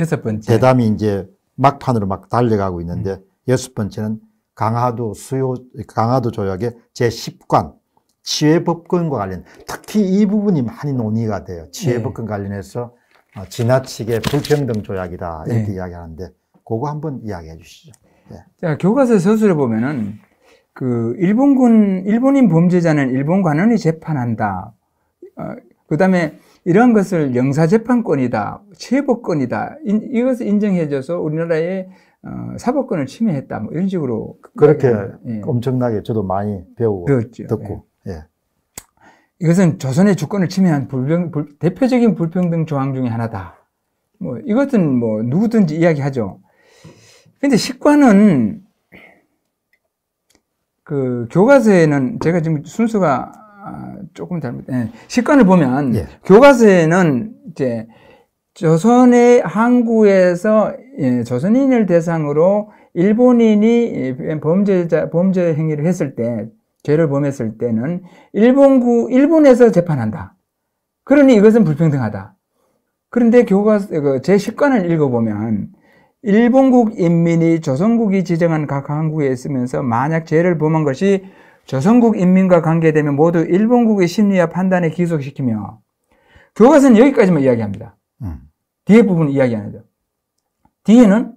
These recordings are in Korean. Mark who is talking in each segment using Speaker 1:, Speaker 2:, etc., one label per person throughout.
Speaker 1: 여섯 번째.
Speaker 2: 대담이 이제 막판으로 막 달려가고 있는데 음. 여섯 번째는 강화도 수요, 강화도 조약의 제10관 치외법권과 관련 특히 이 부분이 많이 논의가 돼요. 치외법권 네. 관련해서 어, 지나치게 불평등 조약이다 이렇게
Speaker 1: 네. 이야기하는데 그거 한번 이야기해 주시죠. 네. 자, 교과서 서술에 보면은 그 일본군 일본인 범죄자는 일본 관원이 재판한다. 어, 그다음에 이런 것을 영사재판권이다, 체포권이다, 인, 이것을 인정해줘서 우리나라의 어, 사법권을 침해했다, 뭐 이런 식으로. 그렇게 예. 엄청나게 저도 많이 배우고 그렇죠. 듣고. 예. 예. 이것은 조선의 주권을 침해한 불평, 불, 대표적인 불평등 조항 중의 하나다. 뭐 이것은 뭐 누구든지 이야기하죠. 근데 식관은 그 교과서에는 제가 지금 순서가 아, 조금 잘못, 예. 식관을 보면 예. 교과서에는 이제 조선의 항구에서 예, 조선인을 대상으로 일본인이 예, 범죄자 범죄 행위를 했을 때 죄를 범했을 때는 일본구 일본에서 재판한다. 그러니 이것은 불평등하다. 그런데 교과서 그 제 식관을 읽어보면 일본국 인민이 조선국이 지정한 각 항구에 있으면서 만약 죄를 범한 것이 조선국 인민과 관계되면 모두 일본국의 심리와 판단에 기속시키며 교과서는 여기까지만 이야기합니다. 음. 뒤에 부분 이야기 안 해요. 뒤에는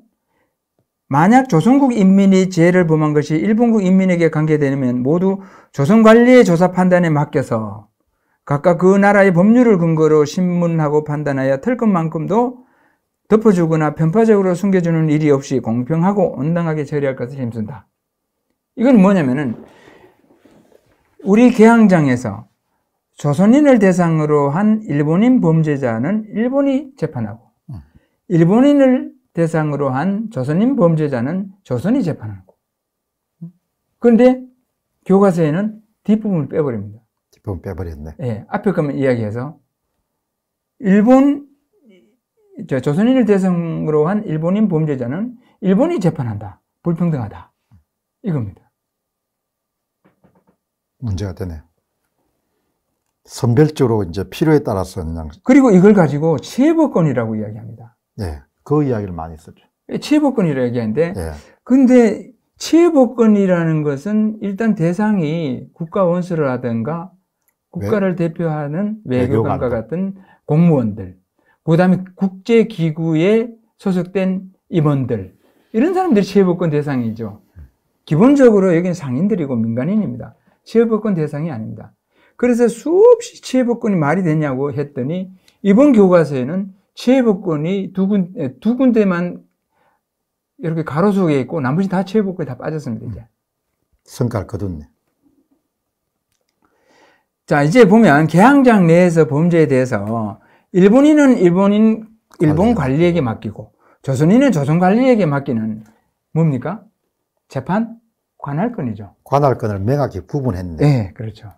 Speaker 1: 만약 조선국 인민이 죄를 범한 것이 일본국 인민에게 관계되면 모두 조선관리의 조사 판단에 맡겨서 각각 그 나라의 법률을 근거로 신문하고 판단하여 털 것만큼도 덮어주거나 편파적으로 숨겨주는 일이 없이 공평하고 온당하게 처리할 것을 힘쓴다. 이건 뭐냐면은 우리 개항장에서 조선인을 대상으로 한 일본인 범죄자는 일본이 재판하고 일본인을 대상으로 한 조선인 범죄자는 조선이 재판하고 그런데 교과서에는 뒷부분을 빼버립니다.
Speaker 2: 뒷부분 빼버렸네. 예,
Speaker 1: 앞에 가면 이야기해서 일본 저 조선인을 대상으로 한 일본인 범죄자는 일본이 재판한다. 불평등하다. 이겁니다.
Speaker 2: 문제가 되네 선별적으로 이제
Speaker 1: 필요에 따라서 그냥 그리고 이걸 가지고 체벌권이라고 이야기합니다. 네, 그 이야기를 많이 썼죠. 예, 체벌권이라고 얘기하는데, 네. 근데 체벌권이라는 것은 일단 대상이 국가 원수를 하든가 국가를 외... 대표하는 외교관과 같은 공무원들, 그 다음에 국제기구에 소속된 임원들, 이런 사람들이 체벌권 대상이죠. 기본적으로 여기는 상인들이고 민간인입니다. 체부권 대상이 아닙니다. 그래서 수없이 체부권이 말이 되냐고 했더니 이번 교과서에는 체부권이 두, 군, 두 군데만 이렇게 가로수에 있고 나머지 다 체부권이 다 빠졌습니다. 이제. 성과 거뒀네. 자, 이제 보면 개항장 내에서 범죄에 대해서 일본인은 일본인, 일본 관리에게 맡기고 조선인은 조선 관리에게 맡기는 뭡니까? 재판? 관할권이죠. 관할권을 명확히
Speaker 2: 구분했네. 네, 그렇죠.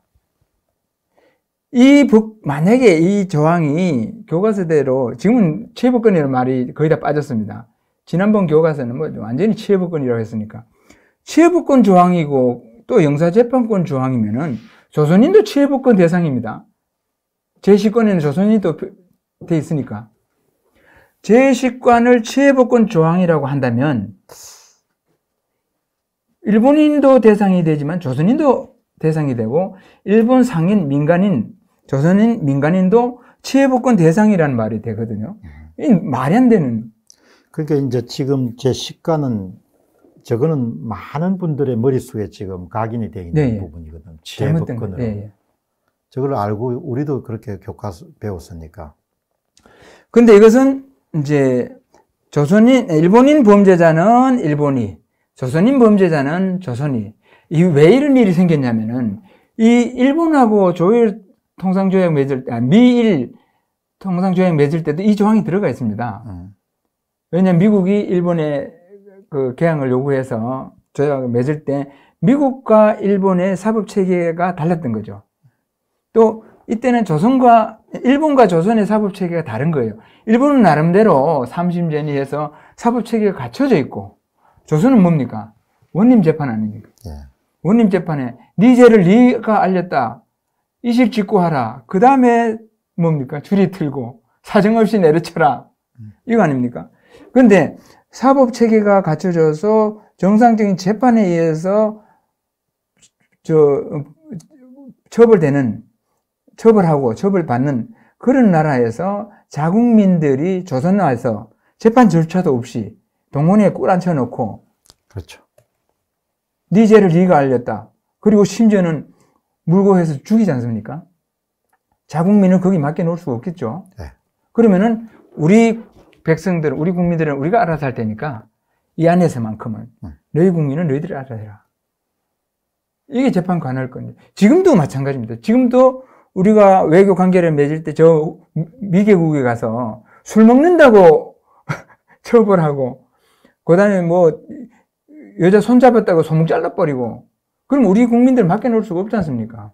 Speaker 1: 이 법, 만약에 이 조항이 교과서대로 지금은 치해권이라는 말이 거의 다 빠졌습니다. 지난번 교과서는 뭐 완전히 치해권이라고 했으니까 치해권 조항이고 또 영사재판권 조항이면은 조선인도 치해권 대상입니다. 제10권에는 조선인도 돼 있으니까 제10권을 치해권 조항이라고 한다면 일본인도 대상이 되지만 조선인도 대상이 되고 일본 상인 민간인 조선인 민간인도 치해복권 대상이라는 말이 되거든요. 이 말이 안 되는.
Speaker 2: 그러니까 이제 지금 제 시가는 저거는 많은 분들의 머릿속에 지금 각인이 되어 있는 네, 예. 부분이거든. 치해복권으로. 네. 예. 저걸 알고 우리도 그렇게
Speaker 1: 교과서 배웠으니까. 근데 이것은 이제 조선인, 일본인 범죄자는 일본이, 조선인 범죄자는 조선이 이 왜 이런 일이 생겼냐면은 이 일본하고 조일 통상조약 맺을 때 아, 미일 통상조약 맺을 때도 이 조항이 들어가 있습니다. 음. 왜냐면 미국이 일본의 그 개항을 요구해서 조약을 맺을 때 미국과 일본의 사법 체계가 달랐던 거죠. 또 이때는 조선과 일본과 조선의 사법 체계가 다른 거예요. 일본은 나름대로 삼심제니해서 사법 체계가 갖춰져 있고 조선은 뭡니까? 원님 재판 아닙니까? 예. 원님 재판에 네 죄를 네가 알렸다. 이식 짓고 하라그 다음에 뭡니까? 줄이 틀고 사정없이 내려쳐라. 음. 이거 아닙니까? 그런데 사법 체계가 갖춰져서 정상적인 재판에 의해서 저 처벌되는 처벌하고 처벌받는 그런 나라에서 자국민들이 조선 나와서 재판 절차도 없이 동문에 꿀 안 쳐놓고. 그렇죠. 네 죄를 네가 알렸다. 그리고 심지어는 물고해서 죽이지 않습니까? 자국민을 거기 맡겨놓을 수가 없겠죠. 네. 그러면은 우리 백성들, 우리 국민들은 우리가 알아서 할 테니까 이 안에서만큼은 음. 너희 국민은 너희들이 알아서 해라. 이게 재판관할 건데 지금도 마찬가지입니다. 지금도 우리가 외교 관계를 맺을 때 저 미개국에 가서 술 먹는다고 처벌하고 그 다음에 뭐, 여자 손잡았다고 소문 잘라버리고, 그럼 우리 국민들 맡겨놓을 수가 없지 않습니까?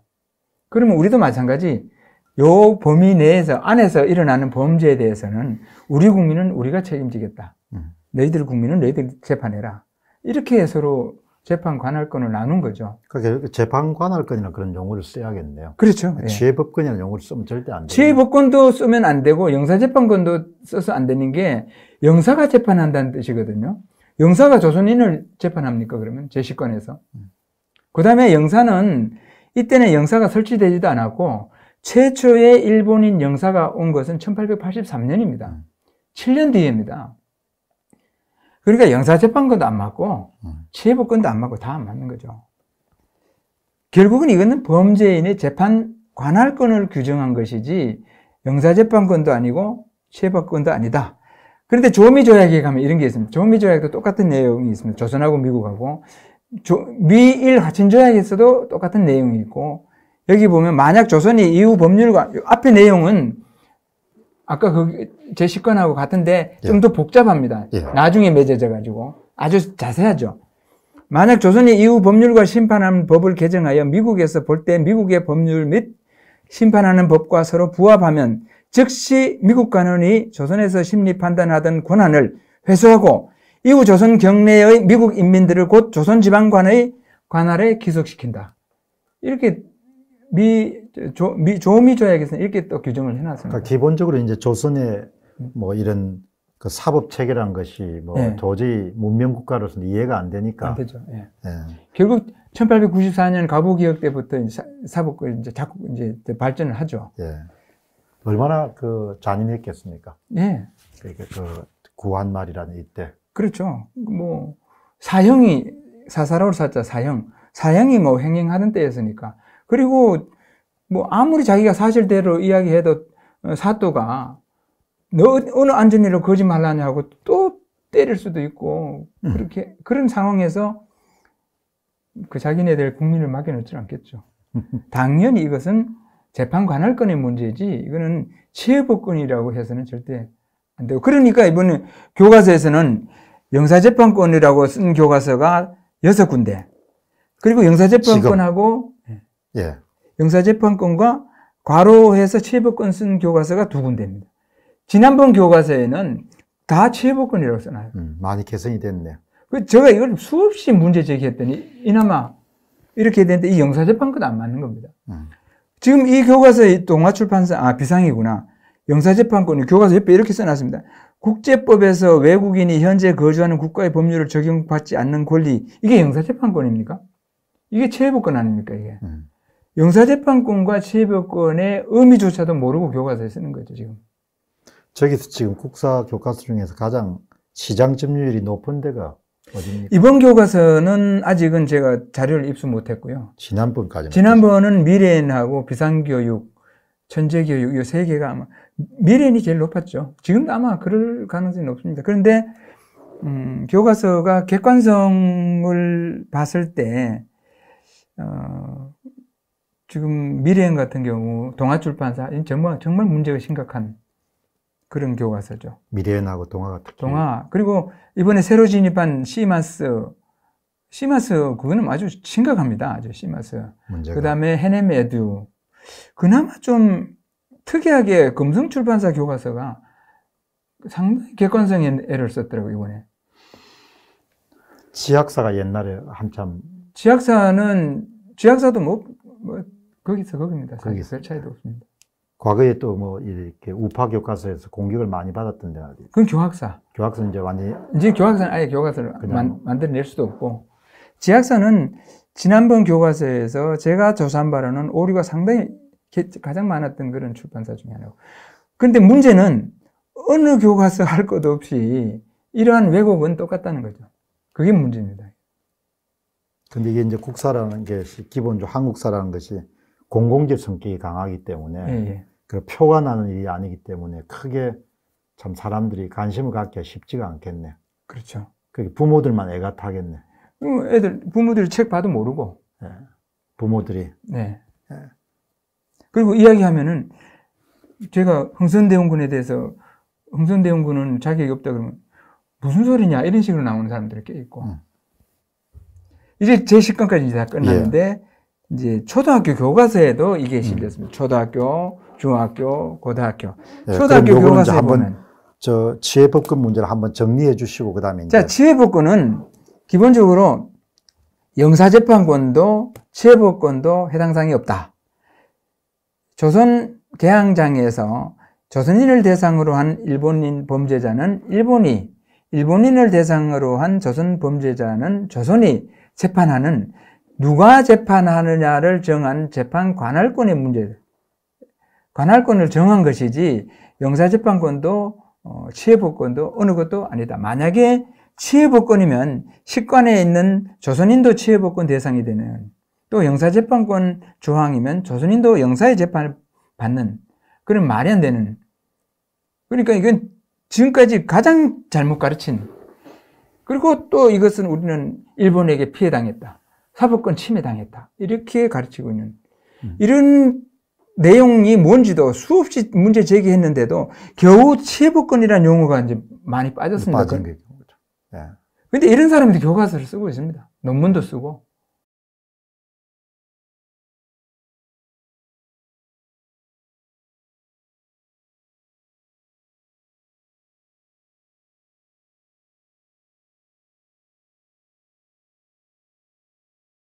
Speaker 1: 그러면 우리도 마찬가지, 요 범위 내에서, 안에서 일어나는 범죄에 대해서는 우리 국민은 우리가 책임지겠다. 음. 너희들 국민은 너희들 재판해라. 이렇게 서로 재판 관할권을 나눈 거죠. 그게 재판 관할권이나 그런 용어를 써야겠네요. 그렇죠. 지혜법권이나는 예. 용어를 쓰면 절대 안 돼요. 지혜법권도 쓰면 안 되고 영사재판권도 써서 안 되는 게 영사가 재판한다는 뜻이거든요. 영사가 조선인을 재판합니까 그러면 제시권에서. 음. 그다음에 영사는 이때는 영사가 설치되지도 않았고 최초의 일본인 영사가 온 것은 1883년입니다. 7년 음. 뒤입니다. 그러니까 영사재판권도 안 맞고 체포권도 음. 안 맞고 다 안 맞는 거죠. 결국은 이거는 범죄인의 재판 관할권을 규정한 것이지 영사재판권도 아니고 체포권도 아니다. 그런데 조미 조약에 가면 이런 게 있습니다. 조미 조약도 똑같은 내용이 있습니다. 조선하고 미국하고 조, 미일 화친 조약에서도 똑같은 내용이 있고 여기 보면 만약 조선이 이후 법률과 앞에 내용은 아까 그제1 0건하고 같은데 예. 좀더 복잡합니다. 예. 나중에 맺어져 가지고 아주 자세하죠. 만약 조선이 이후 법률과 심판하는 법을 개정하여 미국에서 볼 때 미국의 법률 및 심판하는 법과 서로 부합하면 즉시 미국 관원이 조선에서 심리 판단하던 권한을 회수하고 이후 조선 경내의 미국 인민들을 곧 조선 지방관의 관할에 기속시킨다. 이렇게 미, 조, 미, 조미 조약에서는 이렇게 또
Speaker 2: 규정을 해놨습니다. 그러니까 기본적으로 이제 조선의 음. 뭐 이런 그 사법 체계란 것이 뭐 예. 도저히 문명 국가로서는 이해가 안 되니까. 안 되죠.
Speaker 1: 예. 예. 결국 1894년 가보 개혁 때부터 이제 사법 이제 자꾸 이제 발전을 하죠.
Speaker 2: 예. 얼마나 그 잔인했겠습니까? 예. 그러니까 그 구한 말이라는
Speaker 1: 이때. 그렇죠. 뭐 사형이 사사로를 사자 사형. 사형이 뭐 행행하는 때였으니까 그리고 뭐 아무리 자기가 사실대로 이야기해도 사또가 너 어느 안전일로 거짓말하냐고 또 때릴 수도 있고 음. 그렇게 음. 그런 상황에서 그 자기네들 국민을 맡겨놓지 않겠죠. 당연히 이것은 재판 관할권의 문제지 이거는 치해복권이라고 해서는 절대 안 되고 그러니까 이번에 교과서에서는 영사재판권이라고 쓴 교과서가 여섯 군데 그리고 영사재판권하고 예. 영사재판권과 과로해서 체부권 쓴 교과서가 두 군데입니다. 지난번 교과서에는 다 체부권이라고 써놔요. 음, 많이 개선이 됐네요. 그 제가 이걸 수없이 문제 제기했더니 이나마 이렇게 되는데 이 영사재판권 안 맞는 겁니다. 음. 지금 이 교과서에 동아출판사 아 비상이구나 영사재판권이 교과서 옆에 이렇게 써놨습니다. 국제법에서 외국인이 현재 거주하는 국가의 법률을 적용받지 않는 권리 이게 영사재판권입니까? 이게 체부권 아닙니까 이게? 음. 영사재판권과 체별권의 의미조차도 모르고 교과서에 쓰는 거죠, 지금.
Speaker 2: 저기서 지금 국사 교과서 중에서 가장 시장
Speaker 1: 점유율이 높은 데가 어디입니까? 이번 교과서는 아직은 제가 자료를 입수 못했고요.
Speaker 2: 지난번까지.
Speaker 1: 지난번은 미래인하고 비상교육, 천재교육 이 세 개가 아마 미래인이 제일 높았죠. 지금도 아마 그럴 가능성이 높습니다. 그런데 음, 교과서가 객관성을 봤을 때 어, 지금 미래행 같은 경우 동아출판사 정말 정말 문제가 심각한 그런 교과서죠.
Speaker 2: 미래행하고 동아가 특히 동아
Speaker 1: 그리고 이번에 새로 진입한 시마스 시마스 그거는 아주 심각합니다. 아주 시마스. 문제가. 그다음에 헤네메듀 그나마 좀 특이하게 금성 출판사 교과서가 상당히 객관성에 애를 썼더라고요, 이번에.
Speaker 2: 지학사가 옛날에 한참.
Speaker 1: 지학사는, 지학사도 뭐, 뭐 거기서 거기입니다. 거기서 별 차이도 없습니다.
Speaker 2: 과거에 또 뭐 이렇게 우파 교과서에서 공격을 많이 받았던 데가 어디? 그건 교학사. 교학사 이제 완전히
Speaker 1: 이제 교학사는 아예 교과서를 만, 만들어낼 수도 없고 지학사는 지난번 교과서에서 제가 조사한 바로는 오류가 상당히 가장 많았던 그런 출판사 중에 하나고. 근데 문제는 어느 교과서 할것 없이 이러한 왜곡은 똑같다는 거죠. 그게 문제입니다. 근데 이게 이제 국사라는
Speaker 2: 게 기본적으로 한국사라는 것이 공공재 성격이 강하기 때문에 네. 그 표가 나는 일이 아니기 때문에 크게 참 사람들이 관심을 갖기가 쉽지가 않겠네. 그렇죠. 그 부모들만 애가 타겠네.
Speaker 1: 음, 애들 부모들이 책 봐도 모르고. 네. 부모들이. 네. 네. 그리고 이야기하면은 제가 흥선대원군에 대해서 흥선대원군은 자격이 없다 그러면 무슨 소리냐 이런 식으로 나오는 사람들이 꽤 있고. 음. 이제 제 식권까지 다 끝났는데 예. 이제 초등학교 교과서에도 이게 음. 실렸습니다. 음. 초등학교, 중학교, 고등학교. 네, 초등학교 교과서에 한번
Speaker 2: 저 지혜법권 문제를 한번 정리해 주시고 그다음에
Speaker 1: 자, 지혜법권은 기본적으로 영사재판권도 지혜법권도 해당 사항이 없다. 조선 개항장에서 조선인을 대상으로 한 일본인 범죄자는 일본이, 일본인을 대상으로 한 조선 범죄자는 조선이 재판하는 누가 재판하느냐를 정한 재판 관할권의 문제, 관할권을 정한 것이지 영사재판권도 어, 치해법권도 어느 것도 아니다. 만약에 치해법권이면 식관에 있는 조선인도 치해법권 대상이 되는 또 영사재판권 조항이면 조선인도 영사의 재판을 받는 그런 마련 되는 그러니까 이건 지금까지 가장 잘못 가르친 그리고 또 이것은 우리는 일본에게 피해당했다. 사법권 침해당했다. 이렇게 가르치고 있는 음. 이런 내용이 뭔지도 수없이 문제 제기했는데도 겨우 체부권이라는 용어가 이제 많이 빠졌습니다. 빠진 게 그렇죠. 네. 근데 이런 사람들이 교과서를 쓰고 있습니다. 논문도 쓰고.